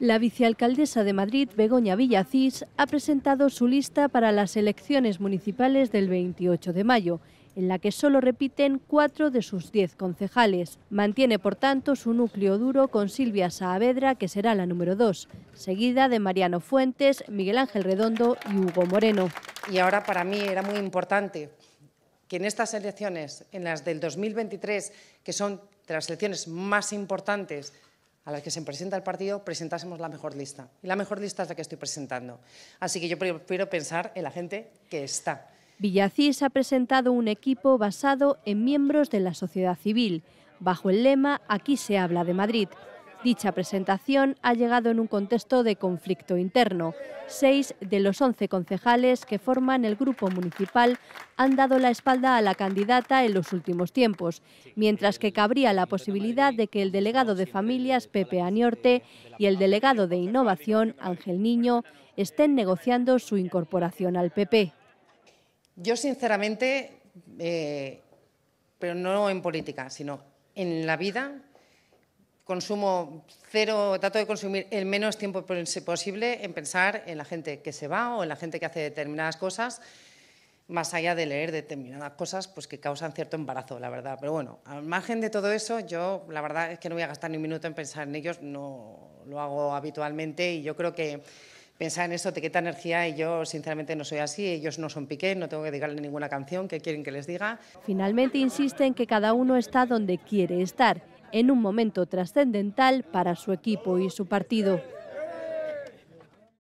La vicealcaldesa de Madrid, Begoña Villacís, ha presentado su lista para las elecciones municipales del 28 de mayo, en la que solo repiten cuatro de sus diez concejales. Mantiene, por tanto, su núcleo duro con Silvia Saavedra, que será la número dos, seguida de Mariano Fuentes, Miguel Ángel Redondo y Hugo Moreno. Y ahora para mí era muy importante que en estas elecciones, en las del 2023, que son de las elecciones más importantes a las que se presenta el partido presentásemos la mejor lista. Y la mejor lista es la que estoy presentando. Así que yo prefiero pensar en la gente que está. Villacís ha presentado un equipo basado en miembros de la sociedad civil, bajo el lema Aquí se habla de Madrid, Dicha presentación ha llegado en un contexto de conflicto interno. Seis de los once concejales que forman el grupo municipal han dado la espalda a la candidata en los últimos tiempos, mientras que cabría la posibilidad de que el delegado de familias, Pepe Aniorte, y el delegado de innovación, Ángel Niño, estén negociando su incorporación al PP. Yo, sinceramente, eh, pero no en política, sino en la vida, consumo cero, trato de consumir el menos tiempo posible en pensar en la gente que se va o en la gente que hace determinadas cosas, más allá de leer determinadas cosas pues, que causan cierto embarazo, la verdad. Pero bueno, al margen de todo eso, yo la verdad es que no voy a gastar ni un minuto en pensar en ellos, no lo hago habitualmente y yo creo que pensar en eso te quita energía y yo sinceramente no soy así, ellos no son Piqué, no tengo que dedicarle ninguna canción que quieren que les diga. Finalmente insisten que cada uno está donde quiere estar en un momento trascendental para su equipo y su partido.